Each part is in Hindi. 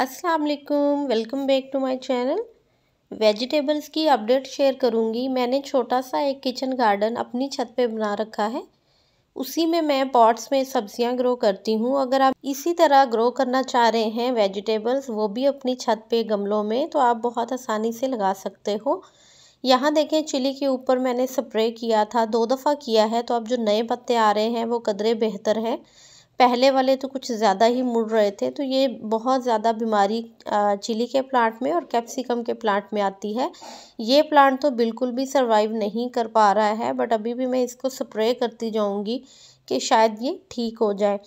अस्सलाम वालेकुम welcome back to my channel vegetables की अपडेट शेयर करूंगी मैंने छोटा सा एक किचन गार्डन अपनी छत पे बना रखा है उसी में मैं पॉट्स में सब्जियां ग्रो करती हूं अगर आप इसी तरह ग्रो करना चाह रहे हैं वेजिटेबल्स वो भी अपनी छत पे गमलों में तो आप बहुत आसानी से लगा सकते हो यहाँ देखें चिली के ऊपर मैंने स्प्रे किया था दो दफ़ा किया है तो अब जो नए पत्ते आ रहे हैं वो कदरे बेहतर हैं पहले वाले तो कुछ ज़्यादा ही मुड़ रहे थे तो ये बहुत ज़्यादा बीमारी चिली के प्लांट में और कैप्सिकम के प्लांट में आती है ये प्लांट तो बिल्कुल भी सर्वाइव नहीं कर पा रहा है बट अभी भी मैं इसको स्प्रे करती जाऊँगी कि शायद ये ठीक हो जाए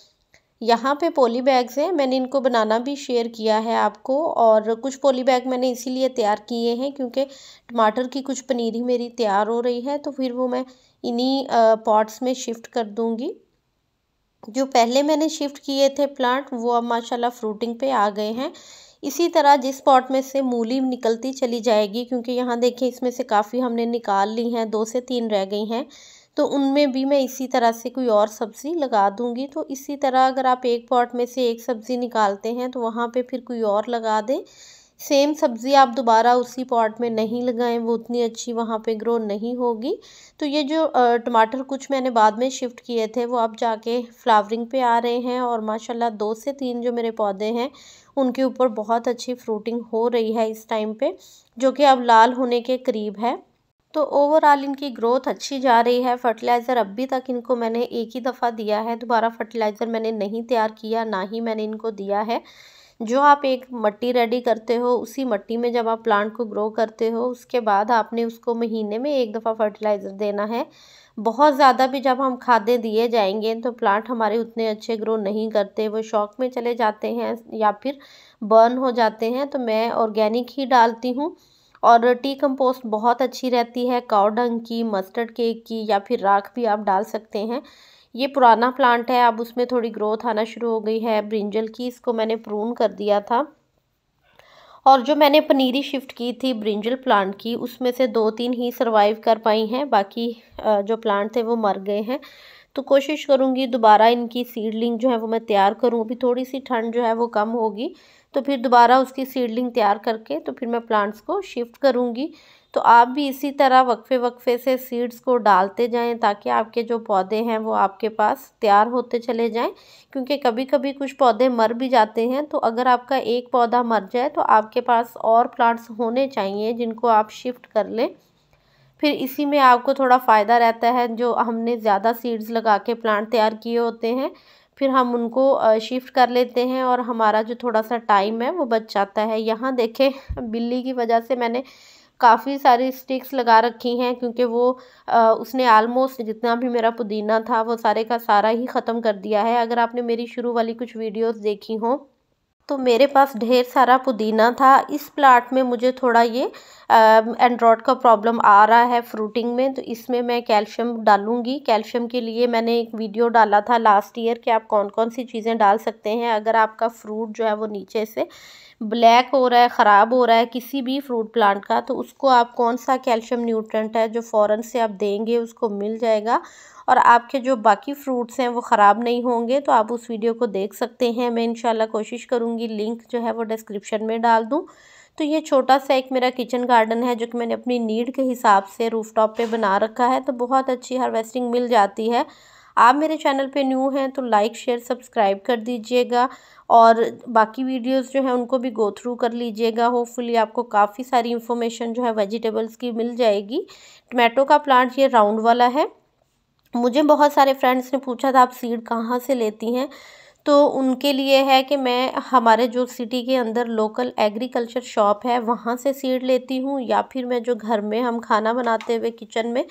यहाँ पे पोली बैग्स हैं मैंने इनको बनाना भी शेयर किया है आपको और कुछ पोली बैग मैंने इसीलिए तैयार किए हैं क्योंकि टमाटर की कुछ पनीरी मेरी तैयार हो रही है तो फिर वो मैं इन्हीं पॉट्स में शिफ्ट कर दूँगी जो पहले मैंने शिफ्ट किए थे प्लांट वो अब माशाल्लाह फ्रूटिंग पे आ गए हैं इसी तरह जिस पॉट में से मूली निकलती चली जाएगी क्योंकि यहाँ देखें इसमें से काफ़ी हमने निकाल ली हैं दो से तीन रह गई हैं तो उनमें भी मैं इसी तरह से कोई और सब्ज़ी लगा दूंगी तो इसी तरह अगर आप एक पॉट में से एक सब्ज़ी निकालते हैं तो वहाँ पे फिर कोई और लगा दें सेम सब्ज़ी आप दोबारा उसी पॉट में नहीं लगाएं वो उतनी अच्छी वहाँ पे ग्रो नहीं होगी तो ये जो टमाटर कुछ मैंने बाद में शिफ्ट किए थे वो अब जाके फ्लावरिंग पे आ रहे हैं और माशाल्लाह दो से तीन जो मेरे पौधे हैं उनके ऊपर बहुत अच्छी फ्रूटिंग हो रही है इस टाइम पे जो कि अब लाल होने के करीब है तो ओवरऑल इनकी ग्रोथ अच्छी जा रही है फर्टिलाइज़र अभी तक इनको मैंने एक ही दफ़ा दिया है दोबारा फर्टिलाइज़र मैंने नहीं तैयार किया ना ही मैंने इनको दिया है जो आप एक मट्टी रेडी करते हो उसी मट्टी में जब आप प्लांट को ग्रो करते हो उसके बाद आपने उसको महीने में एक दफ़ा फर्टिलाइज़र देना है बहुत ज़्यादा भी जब हम खादें दिए जाएंगे तो प्लांट हमारे उतने अच्छे ग्रो नहीं करते वो शौक में चले जाते हैं या फिर बर्न हो जाते हैं तो मैं ऑर्गेनिक ही डालती हूँ और टी कंपोस्ट बहुत अच्छी रहती है काउडंग की मस्टर्ड केक की या फिर राख भी आप डाल सकते हैं ये पुराना प्लांट है अब उसमें थोड़ी ग्रोथ आना शुरू हो गई है ब्रिंजल की इसको मैंने प्रून कर दिया था और जो मैंने पनीरी शिफ्ट की थी ब्रिंजल प्लांट की उसमें से दो तीन ही सर्वाइव कर पाई हैं बाकी जो प्लांट थे वो मर गए हैं तो कोशिश करूँगी दोबारा इनकी सीडलिंग जो है वो मैं तैयार करूँ अभी थोड़ी सी ठंड जो है वो कम होगी तो फिर दोबारा उसकी सीडलिंग तैयार करके तो फिर मैं प्लांट्स को शिफ्ट करूँगी तो आप भी इसी तरह वक्फ़े वक्फ़े से सीड्स को डालते जाएं ताकि आपके जो पौधे हैं वो आपके पास तैयार होते चले जाएं क्योंकि कभी कभी कुछ पौधे मर भी जाते हैं तो अगर आपका एक पौधा मर जाए तो आपके पास और प्लांट्स होने चाहिए जिनको आप शिफ्ट कर लें फिर इसी में आपको थोड़ा फ़ायदा रहता है जो हमने ज़्यादा सीड्स लगा के प्लांट तैयार किए होते हैं फिर हम उनको शिफ्ट कर लेते हैं और हमारा जो थोड़ा सा टाइम है वो बच जाता है यहाँ देखें बिल्ली की वजह से मैंने काफ़ी सारी स्टिक्स लगा रखी हैं क्योंकि वो आ, उसने आलमोस्ट जितना भी मेरा पुदीना था वो सारे का सारा ही ख़त्म कर दिया है अगर आपने मेरी शुरू वाली कुछ वीडियोस देखी हों तो मेरे पास ढेर सारा पुदीना था इस प्लाट में मुझे थोड़ा ये एंड्रॉड का प्रॉब्लम आ रहा है फ्रूटिंग में तो इसमें मैं कैल्शियम डालूंगी कैल्शियम के लिए मैंने एक वीडियो डाला था लास्ट ईयर कि आप कौन कौन सी चीज़ें डाल सकते हैं अगर आपका फ्रूट जो है वो नीचे से ब्लैक हो रहा है ख़राब हो रहा है किसी भी फ्रूट प्लांट का तो उसको आप कौन सा कैल्शियम न्यूट्रेंट है जो फ़ौरन से आप देंगे उसको मिल जाएगा और आपके जो बाकी फ्रूट्स हैं वो ख़राब नहीं होंगे तो आप उस वीडियो को देख सकते हैं मैं इन कोशिश करूँगी दूंगी लिंक जो है वो डिस्क्रिप्शन में डाल दूँ तो ये छोटा सा एक मेरा किचन गार्डन है जो कि मैंने अपनी नीड के हिसाब से रूफटॉप पे बना रखा है तो बहुत अच्छी हार्वेस्टिंग मिल जाती है आप मेरे चैनल पे न्यू हैं तो लाइक शेयर सब्सक्राइब कर दीजिएगा और बाकी वीडियोस जो हैं उनको भी गो थ्रू कर लीजिएगा होपफुली आपको काफ़ी सारी इन्फॉर्मेशन जो है वेजिटेबल्स की मिल जाएगी टमेटो का प्लांट ये राउंड वाला है मुझे बहुत सारे फ्रेंड्स ने पूछा था आप सीड कहाँ से लेती हैं तो उनके लिए है कि मैं हमारे जो सिटी के अंदर लोकल एग्रीकल्चर शॉप है वहाँ से सीड लेती हूँ या फिर मैं जो घर में हम खाना बनाते हुए किचन में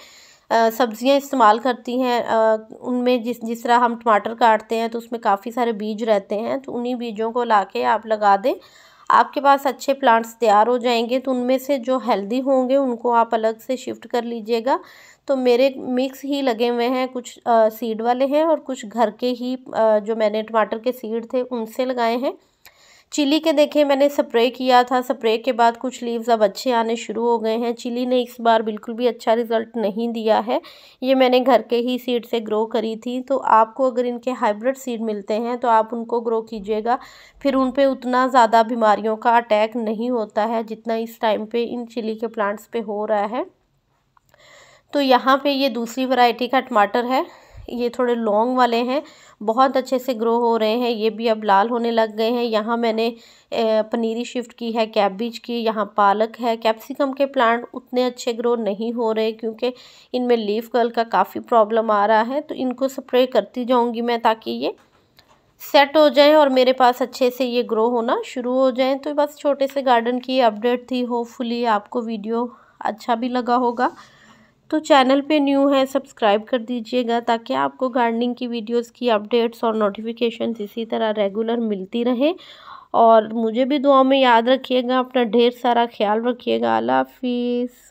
सब्ज़ियाँ इस्तेमाल करती हैं उनमें जिस जिस तरह हम टमाटर काटते हैं तो उसमें काफ़ी सारे बीज रहते हैं तो उन्हीं बीजों को ला के आप लगा दें आपके पास अच्छे प्लांट्स तैयार हो जाएंगे तो उनमें से जो हेल्दी होंगे उनको आप अलग से शिफ्ट कर लीजिएगा तो मेरे मिक्स ही लगे हुए हैं कुछ आ, सीड वाले हैं और कुछ घर के ही आ, जो मैंने टमाटर के सीड थे उनसे लगाए हैं चिली के देखिए मैंने स्प्रे किया था स्प्रे के बाद कुछ लीव्स अब अच्छे आने शुरू हो गए हैं चिली ने इस बार बिल्कुल भी अच्छा रिज़ल्ट नहीं दिया है ये मैंने घर के ही सीड से ग्रो करी थी तो आपको अगर इनके हाइब्रिड सीड मिलते हैं तो आप उनको ग्रो कीजिएगा फिर उन पर उतना ज़्यादा बीमारियों का अटैक नहीं होता है जितना इस टाइम पर इन चिली के प्लांट्स पर हो रहा है तो यहाँ पर ये दूसरी वराइटी का टमाटर है ये थोड़े लॉन्ग वाले हैं बहुत अच्छे से ग्रो हो रहे हैं ये भी अब लाल होने लग गए हैं यहाँ मैंने पनीरी शिफ्ट की है कैबिज की यहाँ पालक है कैप्सिकम के प्लांट उतने अच्छे ग्रो नहीं हो रहे क्योंकि इनमें लीफ कर्ल का काफ़ी प्रॉब्लम आ रहा है तो इनको स्प्रे करती जाऊँगी मैं ताकि ये सेट हो जाए और मेरे पास अच्छे से ये ग्रो होना शुरू हो जाएँ तो बस छोटे से गार्डन की अपडेट थी होपफुली आपको वीडियो अच्छा भी लगा होगा तो चैनल पे न्यू है सब्सक्राइब कर दीजिएगा ताकि आपको गार्डनिंग की वीडियोस की अपडेट्स और नोटिफिकेशन इसी तरह रेगुलर मिलती रहे और मुझे भी दुआ में याद रखिएगा अपना ढेर सारा ख्याल रखिएगा अल्लाह हाफिज़